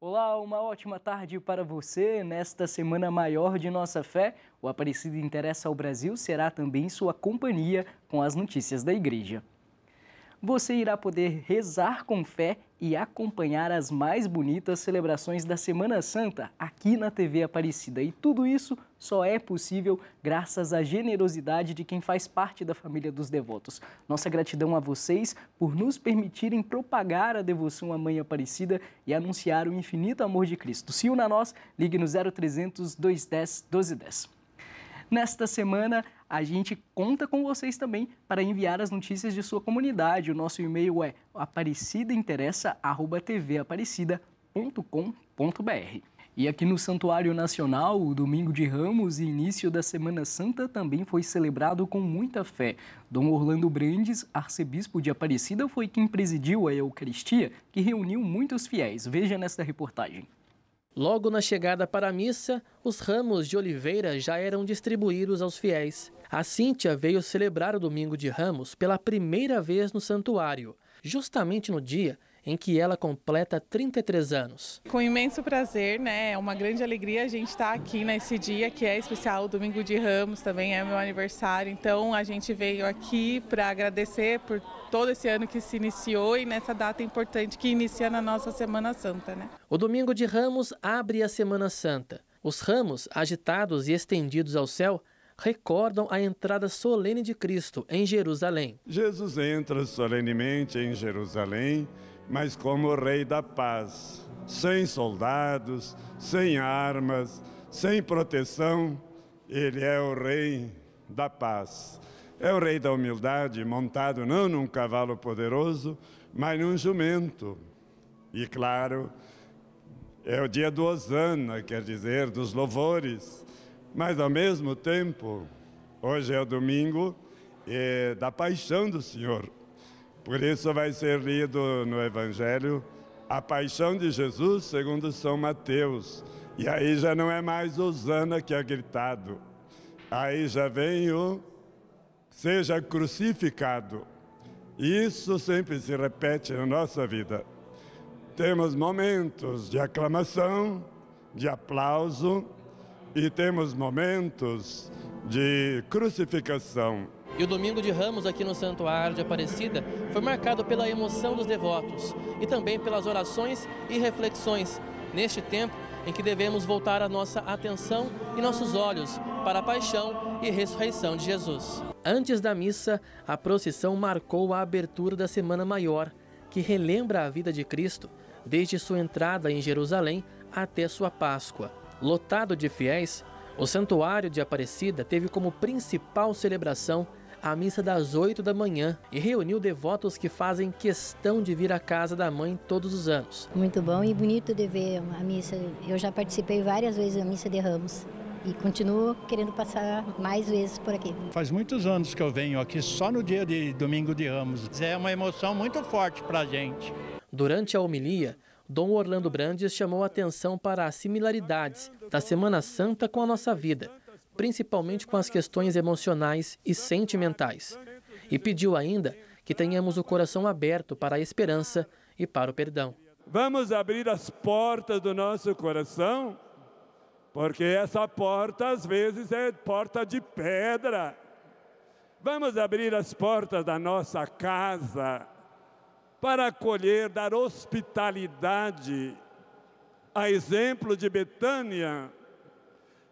Olá, uma ótima tarde para você. Nesta semana maior de nossa fé, o Aparecido Interessa ao Brasil será também sua companhia com as notícias da Igreja. Você irá poder rezar com fé e acompanhar as mais bonitas celebrações da Semana Santa aqui na TV Aparecida. E tudo isso só é possível graças à generosidade de quem faz parte da família dos devotos. Nossa gratidão a vocês por nos permitirem propagar a devoção à Mãe Aparecida e anunciar o infinito amor de Cristo. Se una a nós, ligue no 0300 210 1210. Nesta semana, a gente conta com vocês também para enviar as notícias de sua comunidade. O nosso e-mail é aparecidainteressa@tvaparecida.com.br. E aqui no Santuário Nacional, o Domingo de Ramos e início da Semana Santa também foi celebrado com muita fé. Dom Orlando Brandes, arcebispo de Aparecida, foi quem presidiu a Eucaristia, que reuniu muitos fiéis. Veja nesta reportagem. Logo na chegada para a missa, os ramos de oliveira já eram distribuídos aos fiéis. A Cíntia veio celebrar o Domingo de Ramos pela primeira vez no santuário, justamente no dia em que ela completa 33 anos. Com imenso prazer, né? É uma grande alegria a gente estar tá aqui nesse dia que é especial, o Domingo de Ramos também é meu aniversário. Então a gente veio aqui para agradecer por todo esse ano que se iniciou e nessa data importante que inicia na nossa Semana Santa, né? O Domingo de Ramos abre a Semana Santa. Os ramos, agitados e estendidos ao céu, recordam a entrada solene de Cristo em Jerusalém. Jesus entra solenemente em Jerusalém mas como Rei da Paz, sem soldados, sem armas, sem proteção, ele é o Rei da Paz. É o Rei da Humildade, montado não num cavalo poderoso, mas num jumento. E claro, é o dia do Osana, quer dizer, dos louvores, mas ao mesmo tempo, hoje é o domingo é, da paixão do Senhor. Por isso vai ser lido no Evangelho a paixão de Jesus segundo São Mateus. E aí já não é mais Osana que é gritado. Aí já vem o seja crucificado. Isso sempre se repete na nossa vida. Temos momentos de aclamação, de aplauso e temos momentos de crucificação. E o domingo de Ramos aqui no Santuário de Aparecida foi marcado pela emoção dos devotos e também pelas orações e reflexões neste tempo em que devemos voltar a nossa atenção e nossos olhos para a paixão e ressurreição de Jesus. Antes da missa, a procissão marcou a abertura da Semana Maior, que relembra a vida de Cristo desde sua entrada em Jerusalém até sua Páscoa. Lotado de fiéis, o Santuário de Aparecida teve como principal celebração a missa das 8 da manhã e reuniu devotos que fazem questão de vir à casa da mãe todos os anos. Muito bom e bonito de ver a missa. Eu já participei várias vezes da missa de Ramos e continuo querendo passar mais vezes por aqui. Faz muitos anos que eu venho aqui só no dia de domingo de Ramos. É uma emoção muito forte para a gente. Durante a homilia, Dom Orlando Brandes chamou a atenção para as similaridades da Semana Santa com a nossa vida principalmente com as questões emocionais e sentimentais. E pediu ainda que tenhamos o coração aberto para a esperança e para o perdão. Vamos abrir as portas do nosso coração, porque essa porta às vezes é porta de pedra. Vamos abrir as portas da nossa casa para acolher, dar hospitalidade. A exemplo de Betânia,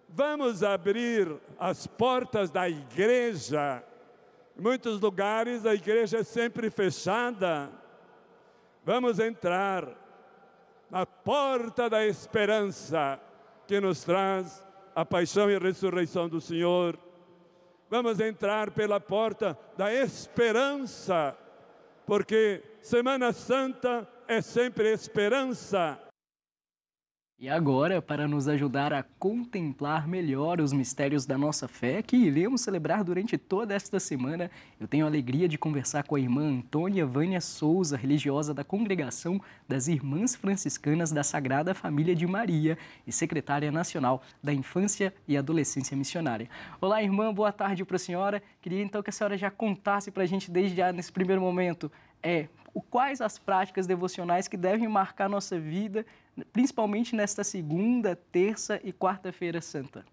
Vamos abrir as portas da igreja. Em muitos lugares a igreja é sempre fechada. Vamos entrar na porta da esperança que nos traz a paixão e a ressurreição do Senhor. Vamos entrar pela porta da esperança, porque Semana Santa é sempre esperança. E agora, para nos ajudar a contemplar melhor os mistérios da nossa fé que iremos celebrar durante toda esta semana, eu tenho a alegria de conversar com a irmã Antônia Vânia Souza, religiosa da Congregação das Irmãs Franciscanas da Sagrada Família de Maria e secretária nacional da Infância e Adolescência Missionária. Olá, irmã, boa tarde para a senhora. Queria então que a senhora já contasse para a gente desde já nesse primeiro momento é quais as práticas devocionais que devem marcar nossa vida principalmente nesta segunda, terça e quarta-feira santa.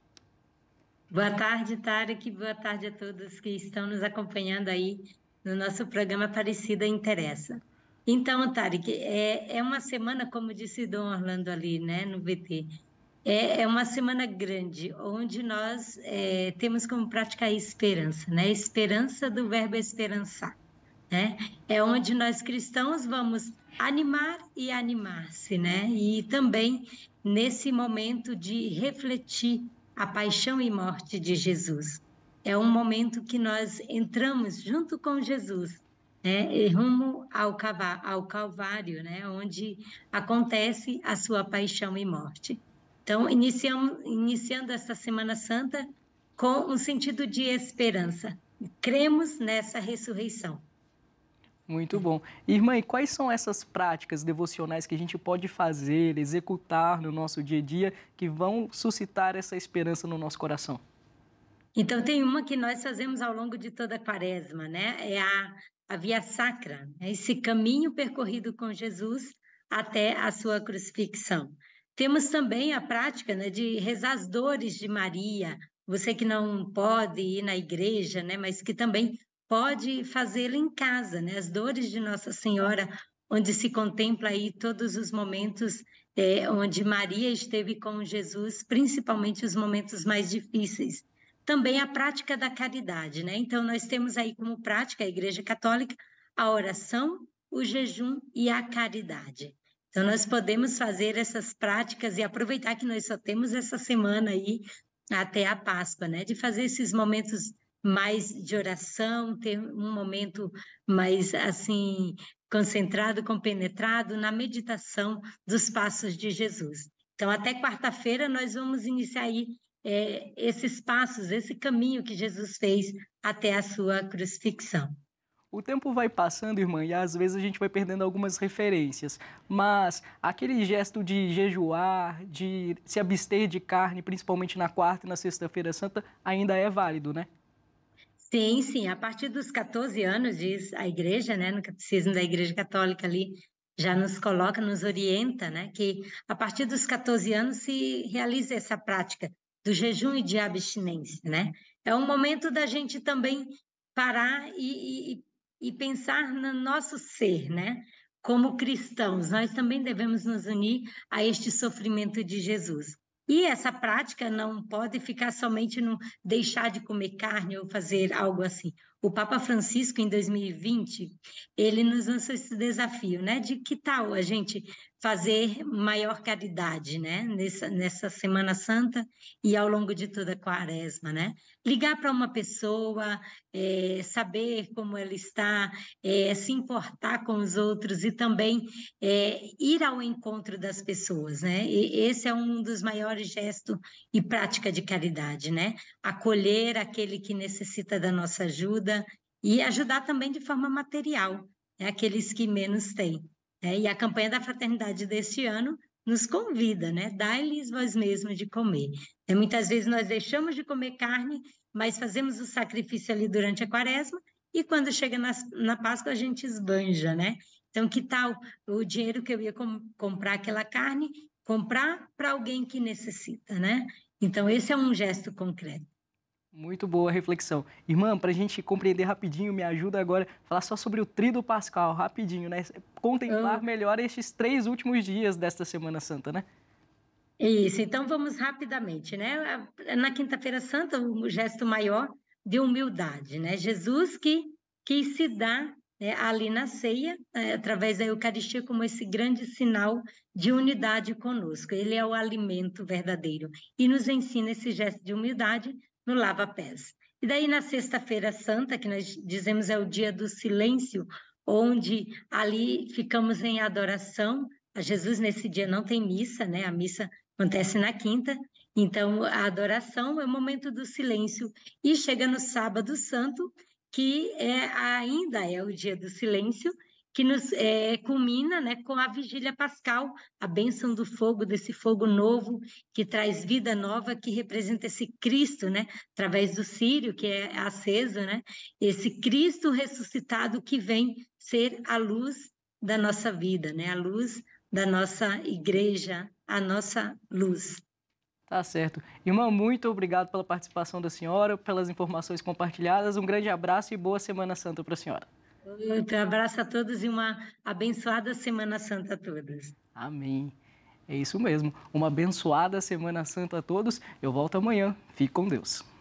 Boa tarde, Tarek. Boa tarde a todos que estão nos acompanhando aí no nosso programa Aparecida Interessa. Então, Tarek, é, é uma semana, como disse Dom Orlando ali, né, no VT, é, é uma semana grande, onde nós é, temos como prática a esperança, né, esperança do verbo esperançar, né, é onde nós cristãos vamos animar e animar-se, né? E também nesse momento de refletir a paixão e morte de Jesus. É um momento que nós entramos junto com Jesus, né? E rumo ao, ao Calvário, né? Onde acontece a sua paixão e morte. Então, iniciamos, iniciando esta Semana Santa com um sentido de esperança. Cremos nessa ressurreição. Muito bom. Irmã, e quais são essas práticas devocionais que a gente pode fazer, executar no nosso dia a dia, que vão suscitar essa esperança no nosso coração? Então, tem uma que nós fazemos ao longo de toda a quaresma, né? É a, a via sacra, né? esse caminho percorrido com Jesus até a sua crucifixão. Temos também a prática né, de rezar as dores de Maria, você que não pode ir na igreja, né, mas que também pode fazê-lo em casa, né? As dores de Nossa Senhora, onde se contempla aí todos os momentos é, onde Maria esteve com Jesus, principalmente os momentos mais difíceis. Também a prática da caridade, né? Então nós temos aí como prática a Igreja Católica a oração, o jejum e a caridade. Então nós podemos fazer essas práticas e aproveitar que nós só temos essa semana aí até a Páscoa, né? De fazer esses momentos mais de oração, ter um momento mais assim concentrado, compenetrado na meditação dos passos de Jesus. Então, até quarta-feira nós vamos iniciar aí é, esses passos, esse caminho que Jesus fez até a sua crucifixão. O tempo vai passando, irmã, e às vezes a gente vai perdendo algumas referências. Mas aquele gesto de jejuar, de se abster de carne, principalmente na quarta e na sexta-feira santa, ainda é válido, né? Sim, sim. A partir dos 14 anos, diz a igreja, né, no catecismo da Igreja Católica ali, já nos coloca, nos orienta, né, que a partir dos 14 anos se realiza essa prática do jejum e de abstinência, né? É um momento da gente também parar e, e, e pensar no nosso ser, né? Como cristãos, nós também devemos nos unir a este sofrimento de Jesus. E essa prática não pode ficar somente no deixar de comer carne ou fazer algo assim. O Papa Francisco, em 2020, ele nos lançou esse desafio, né? De que tal a gente fazer maior caridade, né? Nessa, nessa Semana Santa e ao longo de toda a quaresma, né? Ligar para uma pessoa, é, saber como ela está, é, se importar com os outros e também é, ir ao encontro das pessoas, né? E esse é um dos maiores gestos e prática de caridade, né? Acolher aquele que necessita da nossa ajuda e ajudar também de forma material, né? aqueles que menos têm. É, e a campanha da fraternidade deste ano nos convida, né? Dai-lhes vós mesmos de comer. É, muitas vezes nós deixamos de comer carne, mas fazemos o sacrifício ali durante a quaresma, e quando chega na, na Páscoa a gente esbanja, né? Então, que tal o dinheiro que eu ia com, comprar aquela carne, comprar para alguém que necessita, né? Então, esse é um gesto concreto. Muito boa reflexão. Irmã, para a gente compreender rapidinho, me ajuda agora a falar só sobre o trido pascal, rapidinho, né? Contemplar ah. melhor estes três últimos dias desta Semana Santa, né? Isso, então vamos rapidamente, né? Na Quinta-feira Santa, o um gesto maior de humildade, né? Jesus que, que se dá né, ali na ceia, é, através da Eucaristia, como esse grande sinal de unidade conosco. Ele é o alimento verdadeiro e nos ensina esse gesto de humildade no Lava Pés. E daí, na Sexta-feira Santa, que nós dizemos é o dia do silêncio, onde ali ficamos em adoração a Jesus. Nesse dia não tem missa, né? A missa acontece na quinta. Então, a adoração é o momento do silêncio. E chega no Sábado Santo, que é, ainda é o dia do silêncio, que nos é, culmina né, com a vigília pascal, a bênção do fogo, desse fogo novo que traz vida nova, que representa esse Cristo, né, através do Sírio, que é aceso, né, esse Cristo ressuscitado que vem ser a luz da nossa vida, né, a luz da nossa igreja, a nossa luz. Tá certo. Irmã, muito obrigado pela participação da senhora, pelas informações compartilhadas. Um grande abraço e boa Semana Santa para a senhora. Um abraço a todos e uma abençoada Semana Santa a todos. Amém. É isso mesmo. Uma abençoada Semana Santa a todos. Eu volto amanhã. Fique com Deus.